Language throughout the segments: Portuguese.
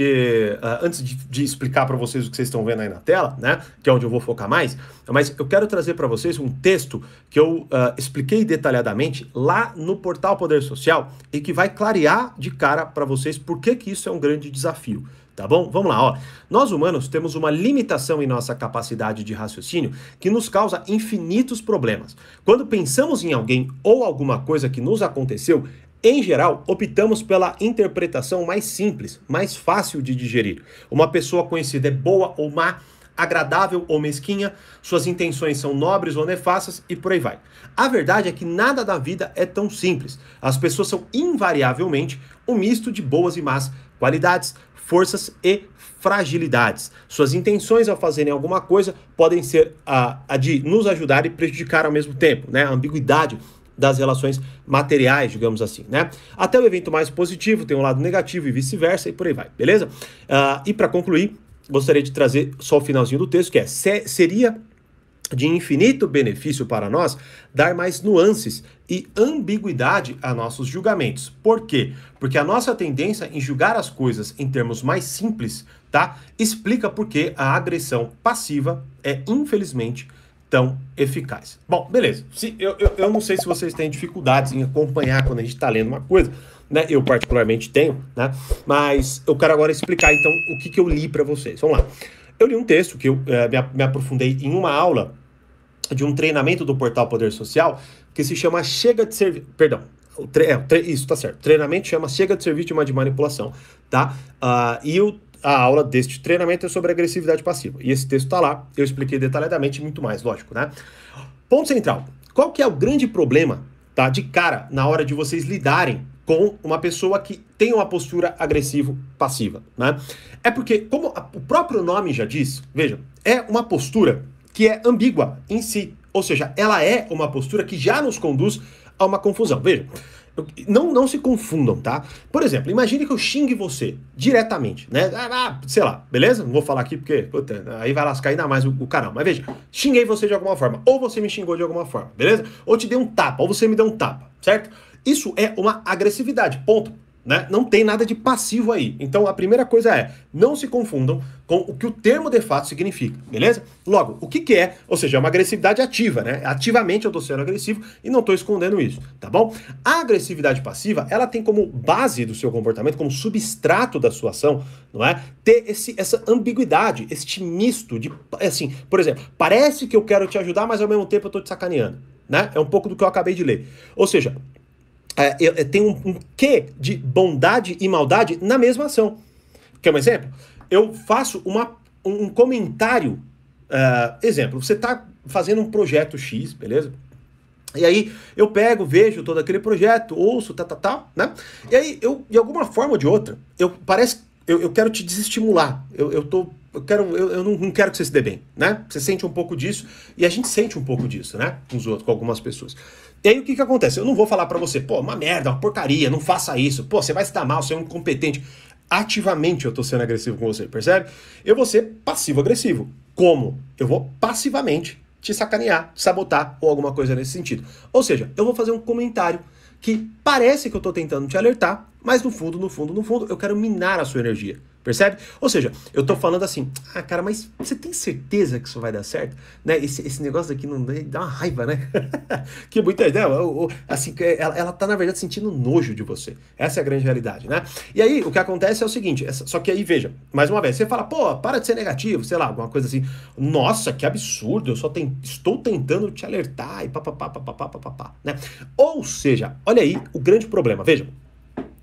porque uh, antes de, de explicar para vocês o que vocês estão vendo aí na tela, né, que é onde eu vou focar mais, mas eu quero trazer para vocês um texto que eu uh, expliquei detalhadamente lá no portal Poder Social e que vai clarear de cara para vocês por que, que isso é um grande desafio. Tá bom? Vamos lá, ó. Nós humanos temos uma limitação em nossa capacidade de raciocínio que nos causa infinitos problemas. Quando pensamos em alguém ou alguma coisa que nos aconteceu, em geral, optamos pela interpretação mais simples, mais fácil de digerir. Uma pessoa conhecida é boa ou má, agradável ou mesquinha, suas intenções são nobres ou nefastas e por aí vai. A verdade é que nada da vida é tão simples. As pessoas são invariavelmente um misto de boas e más qualidades, forças e fragilidades. Suas intenções ao fazerem alguma coisa podem ser a, a de nos ajudar e prejudicar ao mesmo tempo, né? A ambiguidade das relações materiais, digamos assim, né? Até o evento mais positivo tem um lado negativo e vice-versa e por aí vai, beleza? Uh, e para concluir, gostaria de trazer só o finalzinho do texto, que é se, seria de infinito benefício para nós dar mais nuances e ambiguidade a nossos julgamentos. Por quê? Porque a nossa tendência em julgar as coisas em termos mais simples, tá? Explica por que a agressão passiva é infelizmente tão eficaz. Bom, beleza. Se, eu, eu, eu, não sei se vocês têm dificuldades em acompanhar quando a gente está lendo uma coisa, né? Eu particularmente tenho, né? Mas eu quero agora explicar então o que, que eu li para vocês. Vamos lá. Eu li um texto que eu é, me aprofundei em uma aula de um treinamento do portal Poder Social que se chama Chega de Ser. Perdão, é, isso tá certo. Treinamento chama Chega de Serviço de uma de Manipulação, tá? Uh, e o a aula deste treinamento é sobre agressividade passiva. E esse texto está lá, eu expliquei detalhadamente muito mais, lógico, né? Ponto central. Qual que é o grande problema, tá, de cara, na hora de vocês lidarem com uma pessoa que tem uma postura agressivo-passiva, né? É porque, como o próprio nome já diz, veja, é uma postura que é ambígua em si. Ou seja, ela é uma postura que já nos conduz a uma confusão. Veja, não, não se confundam, tá? Por exemplo, imagine que eu xingue você diretamente, né? Ah, ah, sei lá, beleza? Não vou falar aqui porque puta, aí vai lascar ainda mais o, o, canal. Mas veja, xinguei você de alguma forma, ou você me xingou de alguma forma, beleza? Ou te dei um tapa, ou você me deu um tapa, certo? Isso é uma agressividade, ponto. Né? Não tem nada de passivo aí. Então a primeira coisa é, não se confundam com o que o termo de fato significa, beleza? Logo, o que, que é? Ou seja, é uma agressividade ativa, né? Ativamente eu estou sendo agressivo e não estou escondendo isso, tá bom? A agressividade passiva, ela tem como base do seu comportamento, como substrato da sua ação, não é? Ter esse, essa ambiguidade, este misto de, assim, por exemplo, parece que eu quero te ajudar, mas ao mesmo tempo eu estou te sacaneando, né? É um pouco do que eu acabei de ler. Ou seja, é, tem um, um quê de bondade e maldade na mesma ação. Quer um exemplo? Eu faço uma, um comentário. Uh, exemplo, você está fazendo um projeto X, beleza? E aí eu pego, vejo todo aquele projeto, ouço, tá, tá, tá, né? E aí eu, de alguma forma ou de outra, eu parece eu, eu quero te desestimular. Eu, eu tô eu, quero, eu, eu, não, quero que você se dê bem, né? Você sente um pouco disso, e a gente sente um pouco disso, né? Com os outros, com algumas pessoas. E aí o que que acontece? Eu não vou falar para você, pô, uma merda, uma porcaria, não faça isso, pô, você vai se dar mal, você é um incompetente. Ativamente eu tô sendo agressivo com você, percebe? Eu vou ser passivo-agressivo. Como? Eu vou passivamente te sacanear, te sabotar ou alguma coisa nesse sentido. Ou seja, eu vou fazer um comentário que parece que eu tô tentando te alertar, mas no fundo, no fundo, no fundo, eu quero minar a sua energia. Percebe? Ou seja, eu tô é. falando assim, ah, cara, mas você tem certeza que isso vai dar certo? Né? Esse, esse negócio aqui não dá uma raiva, né? que muita ideia, né? assim, é, ela, ela tá, na verdade, sentindo nojo de você. Essa é a grande realidade, né? E aí, o que acontece é o seguinte, essa, só que aí, veja, mais uma vez, você fala, pô, para de ser negativo, sei lá, alguma coisa assim, nossa, que absurdo, eu só estou tentando te alertar e papapá, papapá, papapá, né? Ou seja, olha aí o grande problema, veja,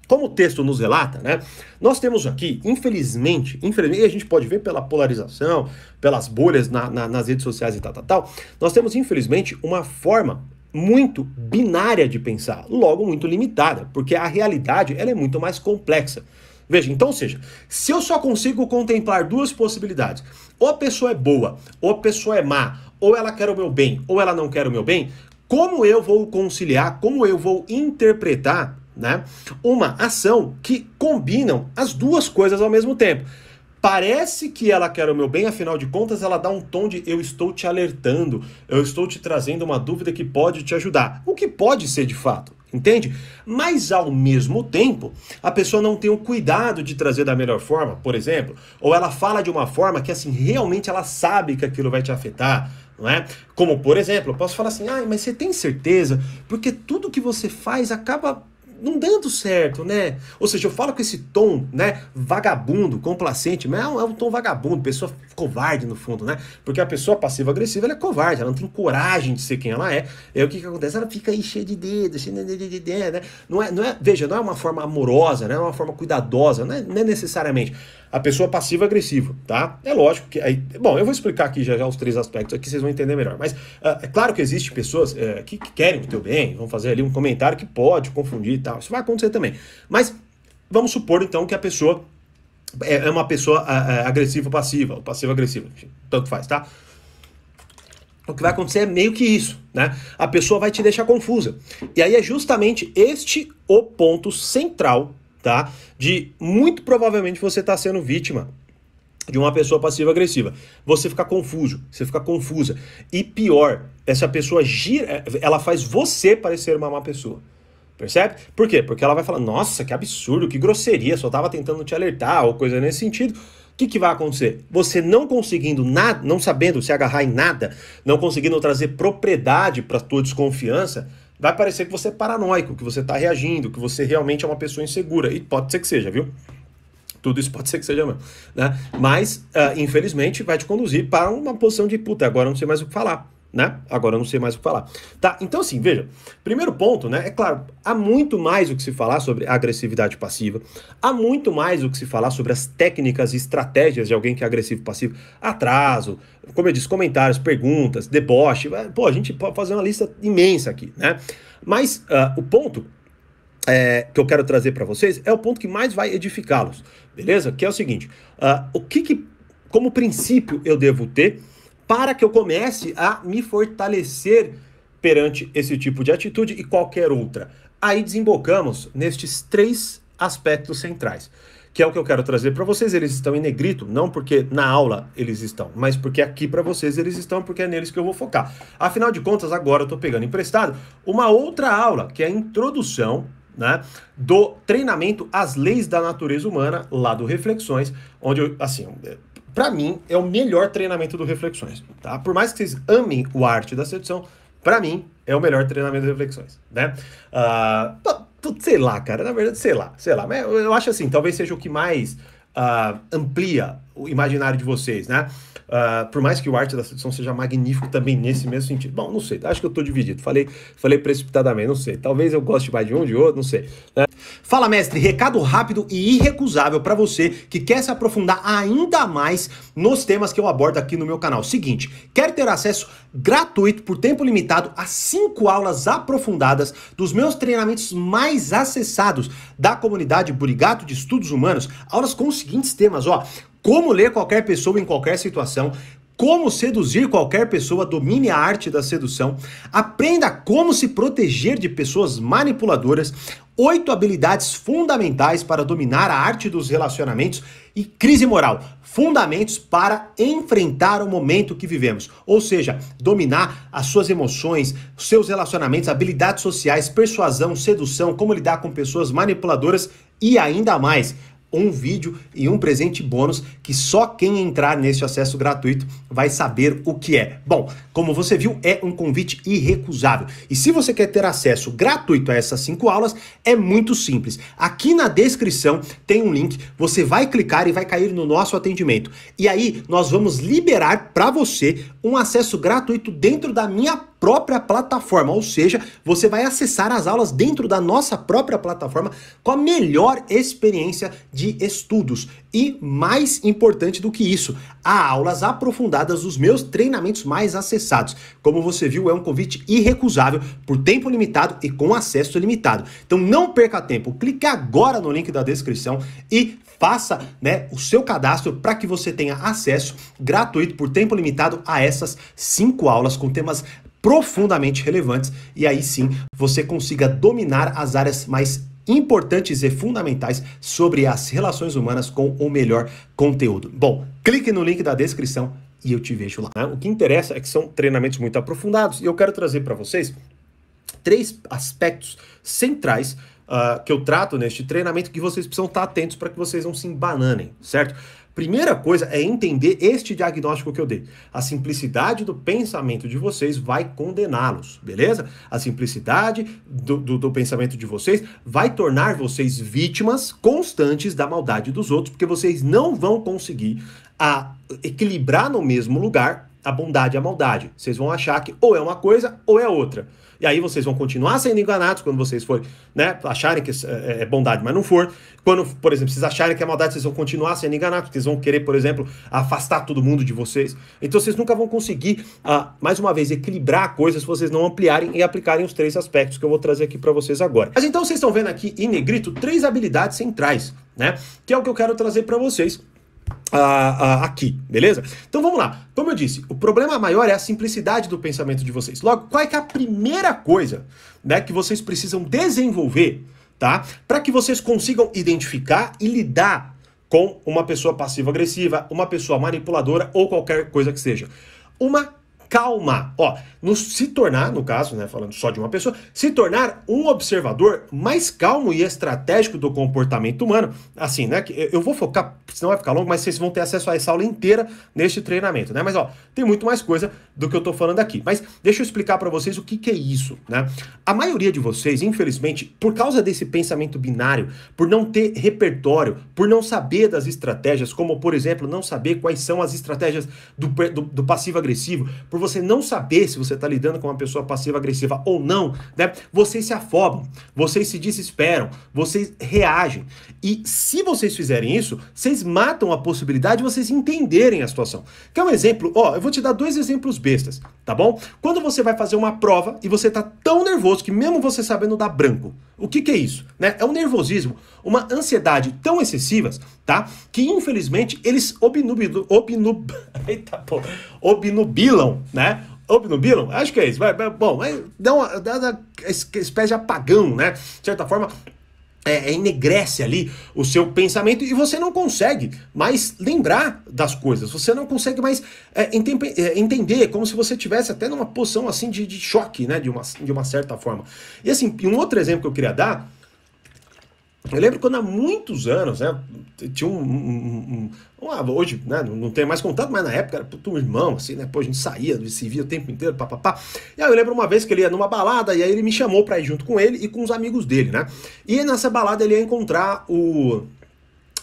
como o texto nos relata, né? Nós temos aqui, infelizmente, infelizmente, a gente pode ver pela polarização, pelas bolhas na, na, nas redes sociais e tal, tal, tal, nós temos, infelizmente, uma forma muito binária de pensar, logo muito limitada, porque a realidade ela é muito mais complexa. Veja, então, ou seja, se eu só consigo contemplar duas possibilidades, ou a pessoa é boa, ou a pessoa é má, ou ela quer o meu bem, ou ela não quer o meu bem, como eu vou conciliar, como eu vou interpretar né? Uma ação que combinam as duas coisas ao mesmo tempo. Parece que ela quer o meu bem, afinal de contas, ela dá um tom de eu estou te alertando, eu estou te trazendo uma dúvida que pode te ajudar. O que pode ser de fato, entende? Mas ao mesmo tempo, a pessoa não tem o cuidado de trazer da melhor forma, por exemplo, ou ela fala de uma forma que assim, realmente ela sabe que aquilo vai te afetar, não é? Como por exemplo, eu posso falar assim: "Ai, mas você tem certeza? Porque tudo que você faz acaba não dando certo, né? Ou seja, eu falo com esse tom, né, vagabundo, complacente, mas é um, é um tom vagabundo, pessoa covarde no fundo, né? Porque a pessoa passiva-agressiva, ela é covarde, ela não tem coragem de ser quem ela é. E é o que que acontece? Ela fica aí cheia de dedos, cheia de dedo, né? Não é, não é, veja, não é uma forma amorosa, né? É uma forma cuidadosa, não é, não é necessariamente a pessoa passiva-agressiva, tá? É lógico que. Aí, bom, eu vou explicar aqui já, já os três aspectos aqui, vocês vão entender melhor. Mas uh, é claro que existem pessoas uh, que, que, querem o teu bem, vão fazer ali um comentário que pode confundir tal. Isso vai acontecer também. Mas vamos supor então que a pessoa é, é uma pessoa ah, ah, agressiva passiva, ou passiva agressiva, tanto faz, tá? O que vai acontecer é meio que isso, né? A pessoa vai te deixar confusa. E aí é justamente este o ponto central, tá? De muito provavelmente você está sendo vítima de uma pessoa passiva agressiva. Você fica confuso, você fica confusa. E pior, essa pessoa gira, ela faz você parecer uma má pessoa. Percebe? Por quê? Porque ela vai falar, nossa, que absurdo, que grosseria, só estava tentando te alertar, ou coisa nesse sentido. O que, que vai acontecer? Você não conseguindo nada, não sabendo se agarrar em nada, não conseguindo trazer propriedade para a tua desconfiança, vai parecer que você é paranoico, que você está reagindo, que você realmente é uma pessoa insegura. E pode ser que seja, viu? Tudo isso pode ser que seja mesmo. Né? Mas, uh, infelizmente, vai te conduzir para uma posição de puta, agora não sei mais o que falar né? Agora eu não sei mais o que falar. Tá? Então, assim, veja. Primeiro ponto, né? É claro, há muito mais o que se falar sobre agressividade passiva, há muito mais o que se falar sobre as técnicas e estratégias de alguém que é agressivo passivo. Atraso, como eu disse, comentários, perguntas, deboche. Pô, a gente pode fazer uma lista imensa aqui, né? Mas uh, o ponto é, que eu quero trazer para vocês é o ponto que mais vai edificá-los, beleza? Que é o seguinte: uh, o que, que, como princípio, eu devo ter para que eu comece a me fortalecer perante esse tipo de atitude e qualquer outra. Aí desembocamos nestes três aspectos centrais, que é o que eu quero trazer para vocês. Eles estão em negrito, não porque na aula eles estão, mas porque aqui para vocês eles estão, porque é neles que eu vou focar. Afinal de contas, agora eu estou pegando emprestado uma outra aula, que é a introdução né, do treinamento às leis da natureza humana, lá do Reflexões, onde eu, assim, para mim, é o melhor treinamento do Reflexões. Tá? Por mais que vocês amem o arte da sedução, para mim, é o melhor treinamento do Reflexões. Né? Uh, sei lá, cara. Na verdade, sei lá. Sei lá. Mas eu acho assim, talvez seja o que mais uh, amplia o imaginário de vocês, né? Uh, por mais que o arte da sedução seja magnífico também nesse mesmo sentido. Bom, não sei, acho que eu estou dividido. Falei, falei precipitadamente, não sei. Talvez eu goste mais de um, de outro, não sei. Né? Fala, mestre, recado rápido e irrecusável para você que quer se aprofundar ainda mais nos temas que eu abordo aqui no meu canal. Seguinte, quer ter acesso gratuito por tempo limitado a cinco aulas aprofundadas dos meus treinamentos mais acessados da comunidade Burigato de Estudos Humanos, aulas com os seguintes temas, ó: como ler qualquer pessoa em qualquer situação, como seduzir qualquer pessoa, domine a arte da sedução, aprenda como se proteger de pessoas manipuladoras, oito habilidades fundamentais para dominar a arte dos relacionamentos e crise moral, fundamentos para enfrentar o momento que vivemos, ou seja, dominar as suas emoções, seus relacionamentos, habilidades sociais, persuasão, sedução, como lidar com pessoas manipuladoras e ainda mais um vídeo e um presente bônus que só quem entrar nesse acesso gratuito vai saber o que é. Bom, como você viu, é um convite irrecusável. E se você quer ter acesso gratuito a essas cinco aulas, é muito simples. Aqui na descrição tem um link, você vai clicar e vai cair no nosso atendimento. E aí nós vamos liberar para você um acesso gratuito dentro da minha própria plataforma, ou seja, você vai acessar as aulas dentro da nossa própria plataforma com a melhor experiência de estudos. E mais importante do que isso, há aulas aprofundadas dos meus treinamentos mais acessados. Como você viu, é um convite irrecusável por tempo limitado e com acesso limitado. Então não perca tempo, clique agora no link da descrição e faça né, o seu cadastro para que você tenha acesso gratuito por tempo limitado a essas cinco aulas com temas profundamente relevantes e aí sim você consiga dominar as áreas mais importantes e fundamentais sobre as relações humanas com o melhor conteúdo. Bom, clique no link da descrição e eu te vejo lá. Né? O que interessa é que são treinamentos muito aprofundados e eu quero trazer para vocês três aspectos centrais uh, que eu trato neste treinamento que vocês precisam estar tá atentos para que vocês não se embananem, certo? Primeira coisa é entender este diagnóstico que eu dei. A simplicidade do pensamento de vocês vai condená-los, beleza? A simplicidade do, do, do, pensamento de vocês vai tornar vocês vítimas constantes da maldade dos outros, porque vocês não vão conseguir a, ah, equilibrar no mesmo lugar a bondade e é a maldade. Vocês vão achar que ou é uma coisa ou é outra. E aí vocês vão continuar sendo enganados quando vocês for né, acharem que é, é, é bondade, mas não for. Quando, por exemplo, vocês acharem que é maldade, vocês vão continuar sendo enganados, porque vocês vão querer, por exemplo, afastar todo mundo de vocês. Então vocês nunca vão conseguir, ah, mais uma vez, equilibrar a coisa se vocês não ampliarem e aplicarem os três aspectos que eu vou trazer aqui para vocês agora. Mas então vocês estão vendo aqui em negrito três habilidades centrais, né? Que é o que eu quero trazer para vocês Uh, uh, aqui, beleza? Então vamos lá. Como eu disse, o problema maior é a simplicidade do pensamento de vocês. Logo, qual é, é a primeira coisa né, que vocês precisam desenvolver, tá? Para que vocês consigam identificar e lidar com uma pessoa passiva-agressiva, uma pessoa manipuladora ou qualquer coisa que seja. Uma calma, ó, se tornar, no caso, né, falando só de uma pessoa, se tornar um observador mais calmo e estratégico do comportamento humano. Assim, né, que eu vou focar, senão vai ficar longo, mas vocês vão ter acesso a essa aula inteira neste treinamento, né? Mas ó, tem muito mais coisa do que eu tô falando aqui. Mas deixa eu explicar para vocês o que que é isso, né? A maioria de vocês, infelizmente, por causa desse pensamento binário, por não ter repertório, por não saber das estratégias, como por exemplo, não saber quais são as estratégias do, do, do passivo agressivo, por por você não saber se você está lidando com uma pessoa passiva-agressiva ou não, né? Vocês se afobam, vocês se desesperam, vocês reagem. E se vocês fizerem isso, vocês matam a possibilidade de vocês entenderem a situação. Quer um exemplo? Ó, eu vou te dar dois exemplos bestas, tá bom? Quando você vai fazer uma prova e você está tão nervoso que mesmo você sabendo dar branco, o que, que é isso? Né? É um nervosismo, uma ansiedade tão excessivas tá? Que infelizmente eles obnubilam, obnub, eita, pô, obnubilam, né? Obnubilam? Acho que é isso. Vai, vai, bom, é, dá, uma, dá uma espécie de apagão, né? De certa forma, é, é, enegrece ali o seu pensamento e você não consegue mais lembrar das coisas, você não consegue mais é, entender, é, entender, como se você tivesse até numa posição assim de, de choque, né, de uma, de uma certa forma. E assim, um outro exemplo que eu queria dar eu lembro quando há muitos anos, né? Tinha um. um, um, um ah, hoje, né? Não tenho mais contato, mas na época era um irmão, assim, né? Pô, a gente saía, se via o tempo inteiro, papapá. E aí eu lembro uma vez que ele ia numa balada e aí ele me chamou pra ir junto com ele e com os amigos dele, né? E nessa balada ele ia encontrar o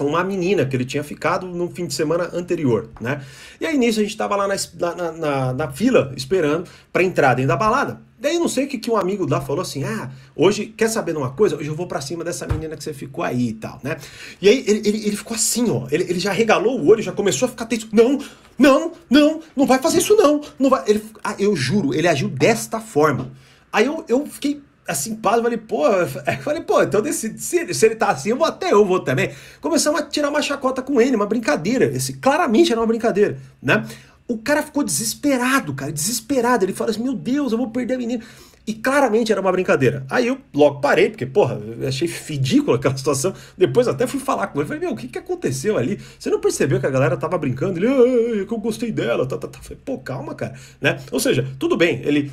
uma menina que ele tinha ficado no fim de semana anterior, né? E aí nisso a gente tava lá na, na, na, na fila esperando para entrar dentro da balada. Daí não sei o que, que um amigo lá falou assim: ah, hoje, quer saber de uma coisa? Hoje eu vou para cima dessa menina que você ficou aí e tal, né? E aí ele, ele, ele ficou assim, ó. Ele, ele já regalou o olho, já começou a ficar tenso. Não, não, não, não vai fazer isso não. não vai. Ele, ah, eu juro, ele agiu desta forma. Aí eu, eu fiquei assim, pá, eu falei, pô, eu falei, pô, então desse, se, se, ele tá assim, eu vou até eu vou também. Começamos a tirar uma chacota com ele, uma brincadeira. Esse claramente era uma brincadeira, né? O cara ficou desesperado, cara, desesperado. Ele fala assim: "Meu Deus, eu vou perder a menina". E claramente era uma brincadeira. Aí eu logo parei, porque, porra, achei ridícula aquela situação. Depois até fui falar com ele. Falei, meu, o que, que aconteceu ali? Você não percebeu que a galera tava brincando? Ele, que eu gostei dela, tá, tá, tá. Falei, pô, calma, cara. Né? Ou seja, tudo bem, ele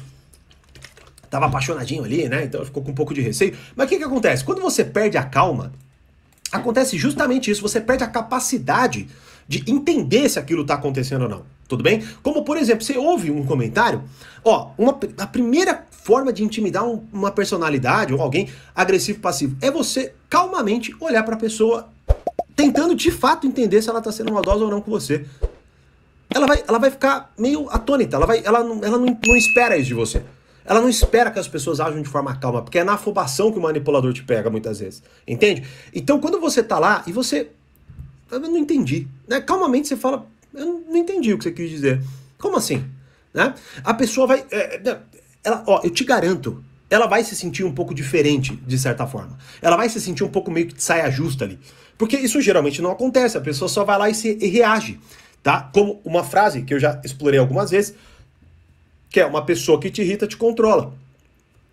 tava apaixonadinho ali, né? Então ficou com um pouco de receio. Mas o que, que acontece? Quando você perde a calma, acontece justamente isso. Você perde a capacidade de entender se aquilo tá acontecendo ou não. Tudo bem? Como, por exemplo, você ouve um comentário, ó, uma, a primeira forma de intimidar um, uma personalidade ou alguém agressivo passivo é você calmamente olhar para a pessoa tentando de fato entender se ela tá sendo maldosa ou não com você. Ela vai, ela vai ficar meio atônita, ela, vai, ela, não, ela não, não espera isso de você. Ela não espera que as pessoas ajam de forma calma, porque é na afobação que o manipulador te pega muitas vezes. Entende? Então, quando você tá lá e você. Eu não entendi. Né? Calmamente você fala. Eu não entendi o que você quis dizer. Como assim? Né? A pessoa vai. É, é, ela, ó, eu te garanto, ela vai se sentir um pouco diferente, de certa forma. Ela vai se sentir um pouco meio que de saia justa ali. Porque isso geralmente não acontece, a pessoa só vai lá e, se, e reage, tá? Como uma frase que eu já explorei algumas vezes, que é uma pessoa que te irrita te controla.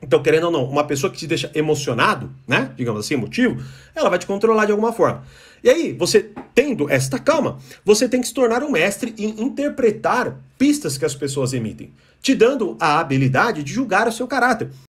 Então, querendo ou não, uma pessoa que te deixa emocionado, né? Digamos assim, emotivo, ela vai te controlar de alguma forma. E aí, você tendo esta calma, você tem que se tornar um mestre em interpretar pistas que as pessoas emitem, te dando a habilidade de julgar o seu caráter.